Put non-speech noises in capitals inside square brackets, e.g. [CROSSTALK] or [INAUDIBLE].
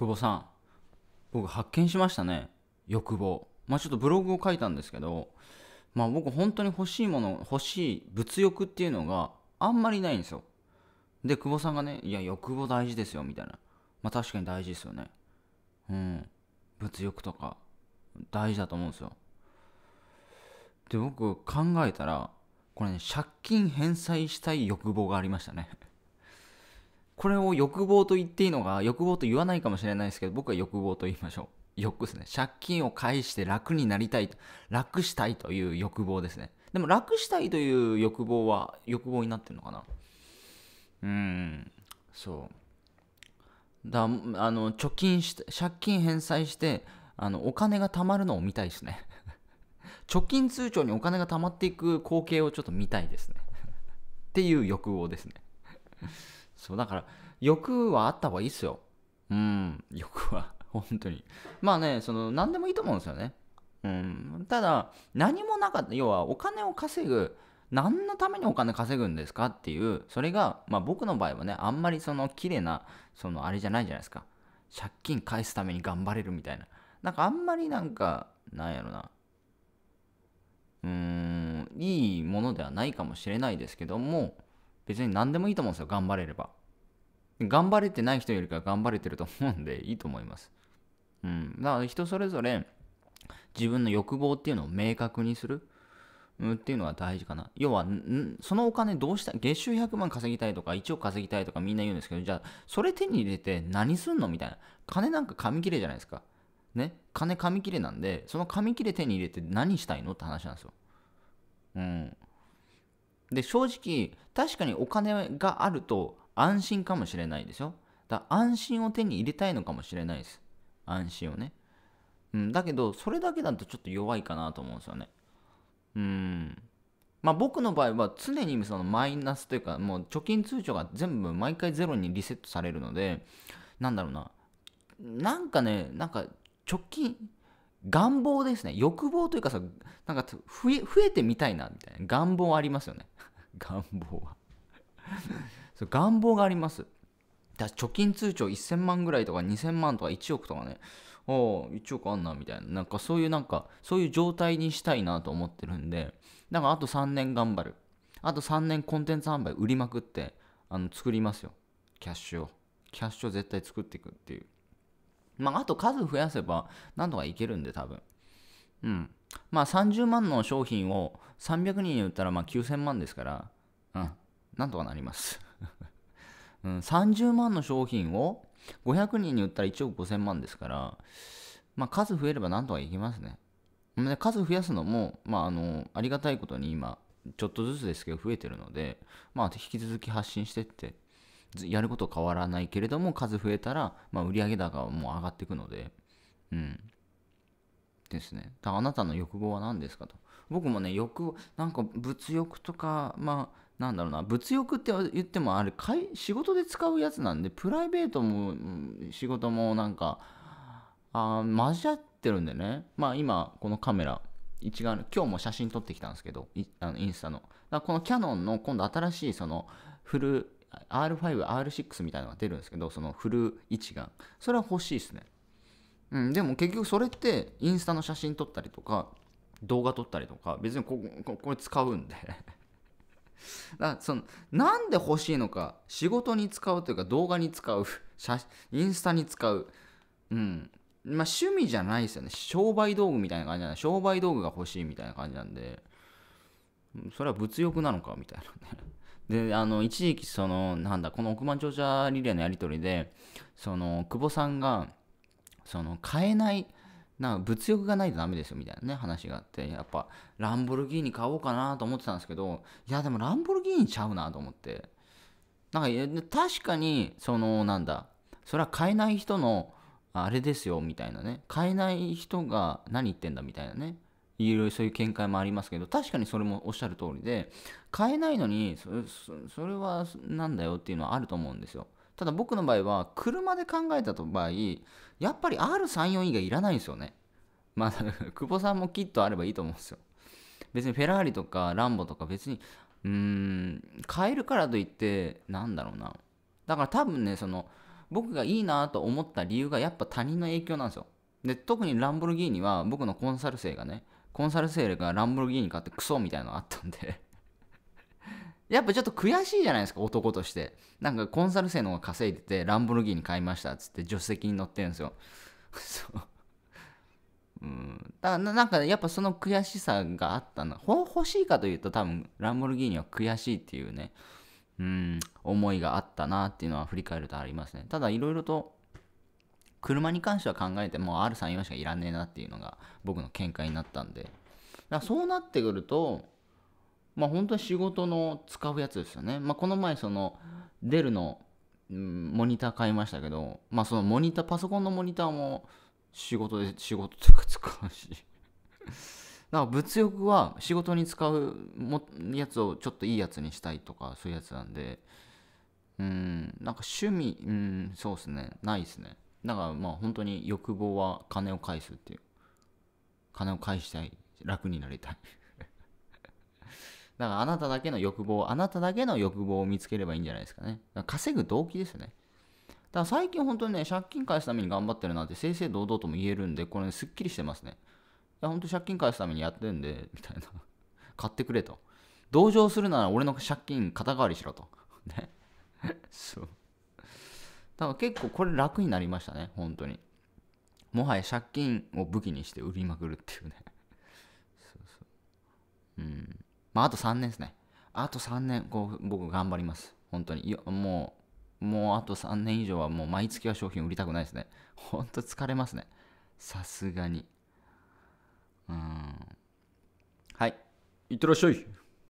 久保さん僕発見しましたね欲望まあちょっとブログを書いたんですけどまあ僕本当に欲しいもの欲しい物欲っていうのがあんまりないんですよで久保さんがねいや欲望大事ですよみたいなまあ確かに大事ですよねうん物欲とか大事だと思うんですよで僕考えたらこれね借金返済したい欲望がありましたねこれを欲望と言っていいのが、欲望と言わないかもしれないですけど、僕は欲望と言いましょう。欲ですね。借金を返して楽になりたい。楽したいという欲望ですね。でも楽したいという欲望は欲望になってるのかなうん、そう。だあの貯金して借金返済してあのお金が貯まるのを見たいですね [LAUGHS] 貯金通帳にお金が貯まっていく光景をちょっと見たいですねっていう欲望ですねそう、だから、欲はあった方がいいっすよ。うん、欲は、本当に。まあね、その、何でもいいと思うんですよね。うん、ただ、何もなかった、要は、お金を稼ぐ、何のためにお金稼ぐんですかっていう、それが、まあ僕の場合はね、あんまりその、綺麗な、その、あれじゃないじゃないですか。借金返すために頑張れるみたいな。なんかあんまりなんか、なんやろな。うーん、いいものではないかもしれないですけども、別に何でもいいと思うんですよ、頑張れれば。頑張れてない人よりか頑張れてると思うんでいいと思います。うん。だから人それぞれ自分の欲望っていうのを明確にする。っていうのが大事かな。要は、そのお金どうした月収100万稼ぎたいとか、1億稼ぎたいとかみんな言うんですけど、じゃあ、それ手に入れて何すんのみたいな。金なんか紙切れじゃないですか。ね。金紙切れなんで、その紙切れ手に入れて何したいのって話なんですよ。うん。で、正直、確かにお金があると、安心かもしれないでしょだ安心を手に入れたいのかもしれないです。安心をね。うん、だけど、それだけだとちょっと弱いかなと思うんですよね。うん。まあ僕の場合は常にそのマイナスというか、もう貯金通帳が全部毎回ゼロにリセットされるので、なんだろうな。なんかね、なんか貯金、願望ですね。欲望というかさ、なんか増え、増えてみたいな、みたいな。願望ありますよね。[LAUGHS] 願望は願望がありますだ貯金通帳1000万ぐらいとか2000万とか1億とかねお1億あんなみたいななんかそういうなんかそういう状態にしたいなと思ってるんでんかあと3年頑張るあと3年コンテンツ販売売りまくってあの作りますよキャッシュをキャッシュを絶対作っていくっていうまああと数増やせばなんとかいけるんで多分うんまあ30万の商品を300人に売ったらまあ9000万ですからうんなんとかなりますうん、30万の商品を500人に売ったら1億5000万ですから、まあ、数増えればなんとかいきますね。数増やすのも、まあ、あのありがたいことに今ちょっとずつですけど増えてるので、まあ、引き続き発信してってやること変わらないけれども数増えたら、まあ、売上高はもう上がっていくのでうんですねあなたの欲望は何ですかと僕もね欲なんか物欲とかまあなんだろうな物欲って言ってもあれ仕事で使うやつなんでプライベートも仕事もなんかあ交わってるんでねまあ今このカメラ一眼今日も写真撮ってきたんですけどあのインスタのだこのキヤノンの今度新しいそのフル R5R6 みたいなのが出るんですけどそのフル一眼それは欲しいですねうん、でも結局それってインスタの写真撮ったりとか動画撮ったりとか別にここれ使うんでだそのなんで欲しいのか仕事に使うというか動画に使う [LAUGHS] 写インスタに使ううんまあ趣味じゃないですよね商売道具みたいな感じなんで商売道具が欲しいみたいな感じなんでそれは物欲なのかみたいなねであの一時期そのなんだこの億万長者リレーのやり取りでその久保さんがその買えないなんか物欲がないとダメですよみたいなね話があってやっぱランボルギーニ買おうかなと思ってたんですけどいやでもランボルギーニちゃうなと思ってなんか確かにそのなんだそれは買えない人のあれですよみたいなね買えない人が何言ってんだみたいなねいろいろそういう見解もありますけど確かにそれもおっしゃる通りで買えないのにそれはなんだよっていうのはあると思うんですよただ僕の場合は、車で考えた場合、やっぱり R34 以外いらないんですよね。まあ、[LAUGHS] 久保さんもきっとあればいいと思うんですよ。別にフェラーリとかランボとか別に、うーん、買えるからといって、なんだろうな。だから多分ね、その、僕がいいなと思った理由がやっぱ他人の影響なんですよ。で、特にランボルギーニは僕のコンサル生がね、コンサル生がランボルギーニ買ってクソみたいなのあったんでやっぱちょっと悔しいじゃないですか、男として。なんかコンサル生の方が稼いでて、ランボルギーニ買いましたっつって、助手席に乗ってるんですよ。そう。うん、だなんかやっぱその悔しさがあったな欲しいかというと多分ランボルギーニは悔しいっていうね、うん、思いがあったなっていうのは振り返るとありますねただいろいろと車に関しては考えてもう R さんしかいらねえなっていうのが僕の見解になったんでだそうなってくるとまあ本当は仕事の使うやつですよね。まあこの前そのデルの、モニター買いましたけど、まあそのモニター、パソコンのモニターも仕事で、仕事というか使うし。だ [LAUGHS] から物欲は仕事に使うやつをちょっといいやつにしたいとかそういうやつなんで、うん、なんか趣味、うん、そうですね、ないですね。だからまあ本当に欲望は金を返すっていう。金を返したい。楽になりたい。だからあなただけの欲望、あなただけの欲望を見つければいいんじゃないですかね。か稼ぐ動機ですよね。だから最近本当にね、借金返すために頑張ってるなって正々堂々とも言えるんで、これ、ね、すっきりしてますね。いや、本当借金返すためにやってるんで、みたいな。買ってくれと。同情するなら俺の借金肩代わりしろと。ね。そう。だから結構これ楽になりましたね、本当に。もはや借金を武器にして売りまくるっていうね。まあ、あと3年ですね。あと3年、こう僕頑張ります。本当に。いや、もう、もうあと3年以上はもう毎月は商品売りたくないですね。ほんと疲れますね。さすがに。うん。はい。いってらっしゃい。